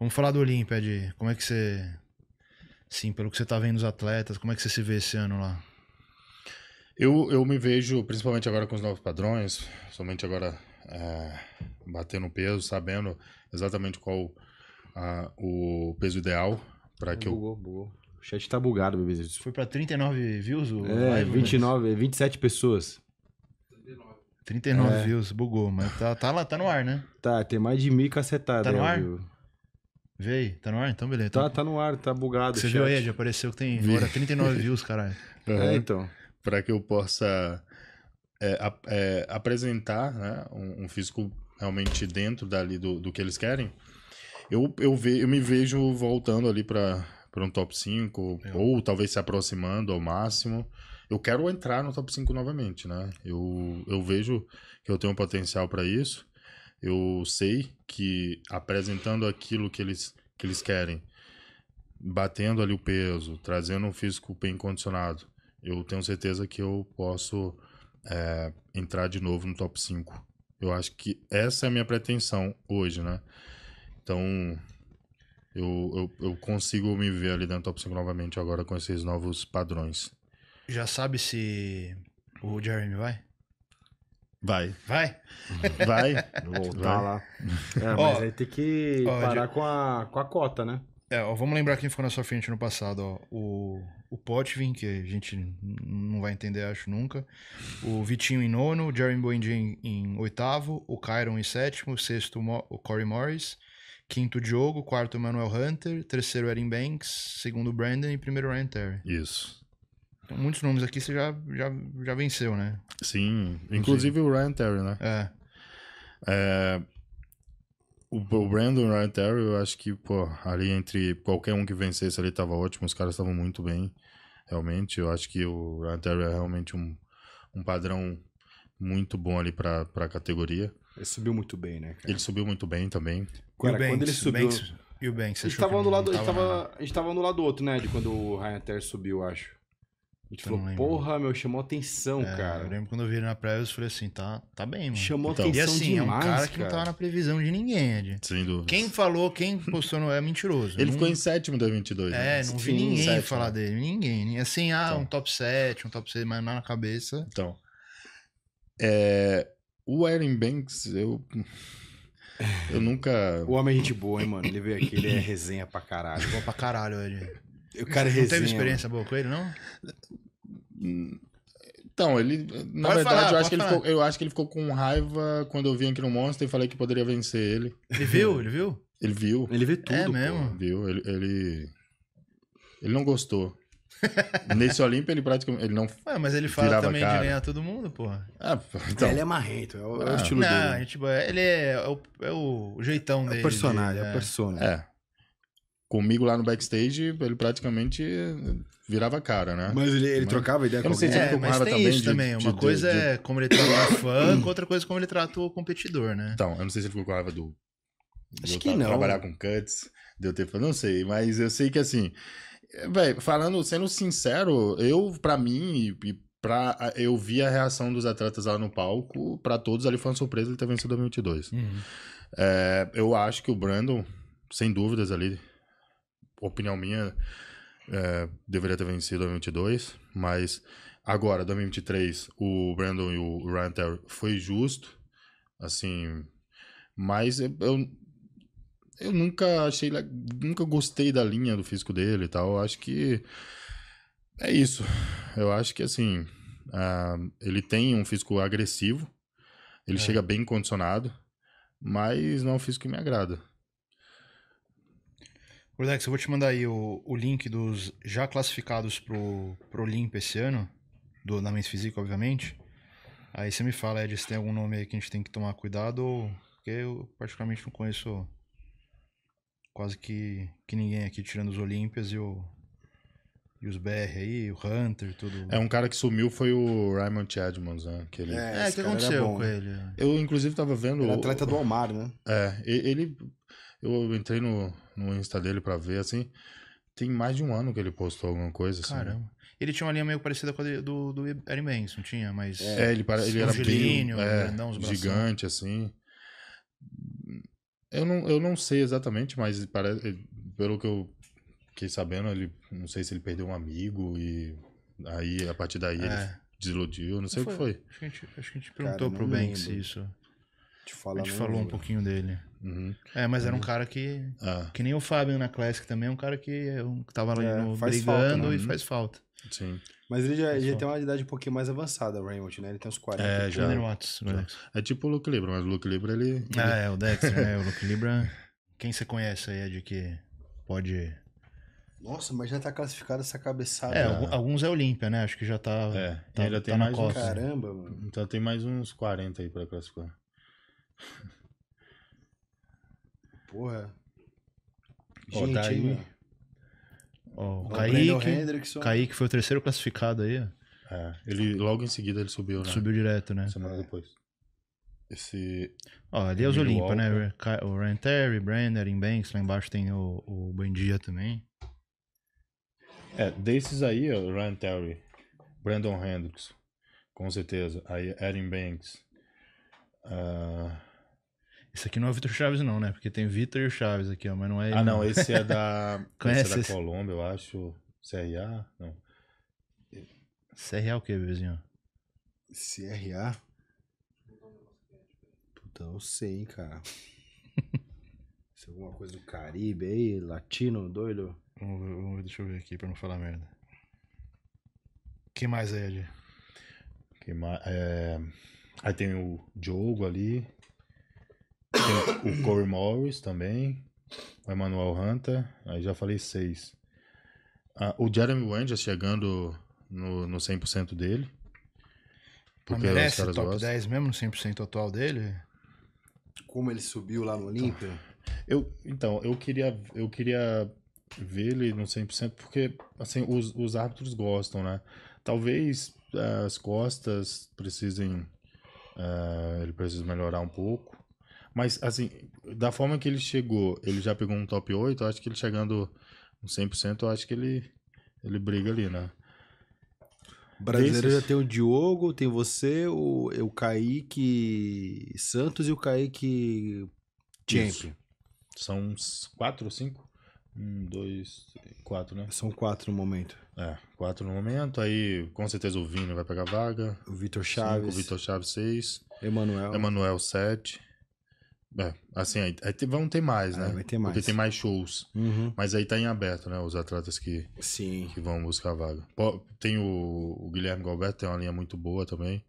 Vamos falar do Olímpia, de como é que você. Sim, pelo que você tá vendo os atletas, como é que você se vê esse ano lá? Eu, eu me vejo, principalmente agora com os novos padrões, somente agora é, batendo peso, sabendo exatamente qual a, o peso ideal para que boa, eu. Bugou. O chat tá bugado, bebê. Foi para 39 views o é, live? 29, mas... 27 pessoas. 39 é. views, bugou, mas tá, tá lá, tá no ar, né? Tá, tem mais de mil cacetadas. Tá no ar? Viu? Veio, tá no ar? Então beleza. Tá, então. tá no ar, tá bugado. Você chat. viu aí, já apareceu que tem agora 39 views, caralho. Uhum. É, então. Pra que eu possa é, é, apresentar né, um, um, físico realmente dentro dali do, do que eles querem, eu, eu, ve, eu me vejo voltando ali pra, pra um top 5, ou talvez se aproximando ao máximo. Eu quero entrar no top 5 novamente, né? Eu, eu vejo que eu tenho um potencial para isso. Eu sei que apresentando aquilo que eles, que eles querem, batendo ali o peso, trazendo um físico bem condicionado, eu tenho certeza que eu posso é, entrar de novo no top 5. Eu acho que essa é a minha pretensão hoje, né? Então, eu, eu, eu, consigo me ver ali dentro do top 5 novamente agora com esses novos padrões. Já sabe se o Jeremy vai? Vai. Vai? Vai. Voltar lá. É, mas aí tem que parar com, a, com a cota, né? É, ó, vamos lembrar quem ficou na sua frente no passado, ó. O, o Potvin, que a gente não vai entender, acho, nunca. O Vitinho em nono, o Jeremy Boendin em oitavo, o Kyron em sétimo, sexto o Corey Morris, quinto Diogo, quarto Manuel Hunter, terceiro Erin Banks, segundo Brandon e primeiro Ryan Terry. Isso. Então, muitos nomes aqui você já, já, já venceu, né? Sim. Inclusive, o Ryan Terry, né? É. é... O, o Brandon Ryan Terry, eu acho que, pô, ali entre qualquer um que vencesse ali tava ótimo. Os caras estavam muito bem, realmente. Eu acho que o Ryan Terry é realmente um, um padrão muito bom ali pra, pra categoria. Ele subiu muito bem, né, cara? Ele subiu muito bem também. Cara, Banks, quando ele subiu... Banks, e o Banks, a gente tava, lado, do lado outro, né? De quando o Ryan Terry subiu, acho. A gente falou, porra, meu, chamou atenção, é, cara. Eu lembro quando eu vi ele na prévia, eu falei assim, tá, tá bem, mano. Chamou então, atenção E assim, demais, é um cara, cara, que não tava na previsão de ninguém, Ed. Sem dúvida. Quem falou, quem postou não é mentiroso. ele não... ficou em sétimo da 22. É, né? não vi Sim, ninguém sétimo. falar dele, ninguém. Assim, ah, então. um top 7, um top 6, mas não na cabeça. Então, é... O Aaron Banks, eu... Eu nunca... O homem é gente boa, hein, mano? Ele veio aqui, ele é resenha pra caralho. Boa pra caralho, Ed. O cara Você não teve experiência boa com ele, não? Então, ele. Na pode verdade, falar, eu, acho que ele ficou, eu acho que ele ficou com raiva quando eu vim aqui no Monster e falei que poderia vencer ele. Ele viu? Ele viu? Ele viu. Ele viu é tudo. É mesmo? Pô. Viu. Ele, ele, ele. não gostou. Nesse Olímpia, ele praticamente. Ele não. Ué, mas ele fala também cara. de ganhar todo mundo, porra. Ah, então. Ele é marrento, é o, é o ah. estilo não, dele. Não, tipo, é, ele é, é, o, é o jeitão é dele. O personagem, é o personagem. É comigo lá no backstage, ele praticamente virava cara, né? Mas ele, ele mas... trocava ideia com não sei alguém. É, mas tem também isso de, também. Uma de, coisa de, é como ele trata o fã, outra coisa é como ele trata o competidor, né? Então, eu não sei se ele ficou com raiva do... Acho que não. Trabalhar com cuts, deu tempo, não sei. Mas eu sei que, assim... velho falando, sendo sincero, eu, para mim, e pra, eu vi a reação dos atletas lá no palco, para todos ali foi uma surpresa ele ter vencido 2022. Uhum. É, eu acho que o Brandon, sem dúvidas ali, opinião minha, é, deveria ter vencido 2022, mas agora, 2023, o Brandon e o Ryan Terry foi justo, assim, mas eu, eu nunca achei, nunca gostei da linha do físico dele e tal, eu acho que é isso, eu acho que assim, uh, ele tem um físico agressivo, ele é. chega bem condicionado, mas não é um físico que me agrada. Rodex, eu vou te mandar aí o, o link dos já classificados pro, pro esse ano, do Ornamentos Físico, obviamente. Aí você me fala, Ed, se tem algum nome aí que a gente tem que tomar cuidado, ou... porque eu particularmente não conheço quase que, que ninguém aqui, tirando os Olímpias e o, e os BR aí, o Hunter, tudo. É, um cara que sumiu foi o Raymond Edmonds, né? Que ele... É, é o que aconteceu com né? ele? É. Eu, inclusive, tava vendo. Ele é atleta o... do Almar, né? É, ele. Eu entrei no, no Insta dele pra ver, assim. Tem mais de um ano que ele postou alguma coisa, assim. Né? Caramba. Né? Ele tinha uma linha meio parecida com a do, do Eric Banks, não tinha? Mas... É, ele, para, ele era bem é, grandão, gigante, assim. Eu não, eu não sei exatamente, mas parece, eh, pelo que eu fiquei sabendo, ele não sei se ele perdeu um amigo e aí a partir daí é. ele desiludiu, não sei não o que foi. Acho que a gente, acho que a gente perguntou Cara, pro Banks isso. Te a gente falou um pouquinho dele. Uhum. É, mas era um uhum. cara que. Ah. Que nem o Fábio na Classic também, é um cara que, que tava ali é, no, brigando falta, né? e uhum. faz falta. Sim. Mas ele já, ele já tem uma idade um pouquinho mais avançada, o Raymond, né? Ele tem uns 40. É, já. Watts, já. É tipo o Luke Libra, mas o Luke Libra ele. Ah, é, o Dexter, né? O Luke Libra. Quem você conhece aí é de que pode. Nossa, mas já tá classificado essa cabeçada. É, alguns é Olímpia, né? Acho que já tá. É, tá, ainda tá tem mais. Costa, Caramba, mano. Então tem mais uns 40 aí pra classificar. Porra. Gente, ó, tá aí. ó, o, Kaique, Hendrickson. Kaique foi o terceiro classificado aí. É, ele logo em seguida ele subiu, né? Subiu direto, né? Semana depois. Esse. Ó, ali é os Olimpa, né? O Ryan Terry, Erin Banks, lá embaixo tem o, o Bandia também. É, desses aí, ó, Ryan Terry, Brandon Hendricks, com certeza. Aí Erin Banks. Uh... Esse aqui não é o Vitor Chaves, não, né? Porque tem Vitor e o Chaves aqui, ó, mas não é. Ah, não, não. Né? esse é da. Conhece esse é da esse? Colômbia, eu acho. CRA? Não. CRA é o quê bebezinho? CRA? Puta, eu sei, hein, cara. é alguma coisa do Caribe aí, latino, doido. Vamos ver, vamos ver, deixa eu ver aqui pra não falar merda. Quem mais é, Ed? Quem mais? É... Aí tem o Diogo ali. Tem o Corey Morris também. O Emmanuel Hunter. Aí já falei seis. Ah, o Jeremy Wenders chegando no, no 100% dele. Porque Mas merece o top gostam. 10 mesmo no 100% atual dele? Como ele subiu lá no Olímpia? Então, eu, então, eu queria, eu queria ver ele no 100% porque assim, os, os árbitros gostam, né? Talvez eh, as costas precisem... Uh, ele precisa melhorar um pouco. Mas, assim, da forma que ele chegou, ele já pegou um top 8, eu acho que ele chegando um 100%, eu acho que ele, ele briga ali, né? Brasileiro Desses... já tem o Diogo, tem você, o, é o Kaique Santos e o Kaique Champion. São uns quatro ou cinco? Um, dois, quatro, né? São quatro no momento. É, quatro no momento. Aí, com certeza, o Vini vai pegar vaga. O Vitor Chaves. Cinco, o Vitor Chaves, seis. Emanuel. Emanuel, sete. É, assim, aí, aí vão ter mais, né? vai ter mais. Porque tem mais shows. Uhum. Mas aí tá em aberto, né? Os atletas que, Sim. que vão buscar a vaga. Tem o, o Guilherme Galberto, tem uma linha muito boa também.